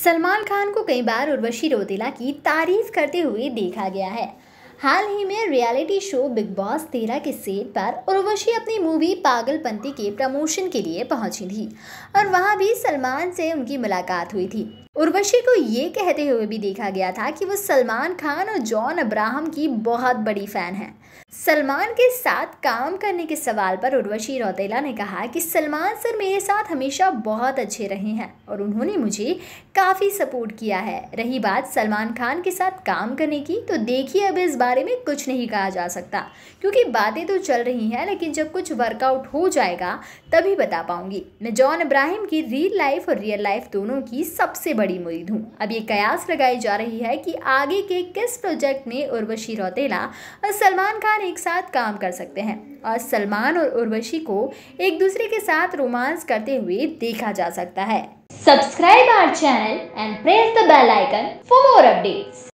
सलमान खान को कई बार उर्वशी रोतेला की तारीफ करते हुए देखा गया है हाल ही में रियलिटी शो बिग बॉस तेरह के सेट पर उर्वशी अपनी मूवी पागलपंती के प्रमोशन के लिए पहुंची थी और वहां भी सलमान से उनकी मुलाकात हुई थी उर्वशी को ये कहते हुए भी देखा गया था कि वो सलमान खान और जॉन अब्राहम की बहुत बड़ी फ़ैन है सलमान के साथ काम करने के सवाल पर उर्वशी रौतेला ने कहा कि सलमान सर मेरे साथ हमेशा बहुत अच्छे रहे हैं और उन्होंने मुझे काफ़ी सपोर्ट किया है रही बात सलमान खान के साथ काम करने की तो देखिए अब इस बारे में कुछ नहीं कहा जा सकता क्योंकि बातें तो चल रही हैं लेकिन जब कुछ वर्कआउट हो जाएगा तभी बता पाऊँगी मैं जॉन अब्राहिम की रियल लाइफ और रियल लाइफ दोनों की सबसे बड़ी मुरीद हूँ अब ये कयास लगाई जा रही है कि आगे के किस प्रोजेक्ट में उर्वशी रौतेला और सलमान खान एक साथ काम कर सकते हैं और सलमान और उर्वशी को एक दूसरे के साथ रोमांस करते हुए देखा जा सकता है subscribe our channel and press the bell icon for more updates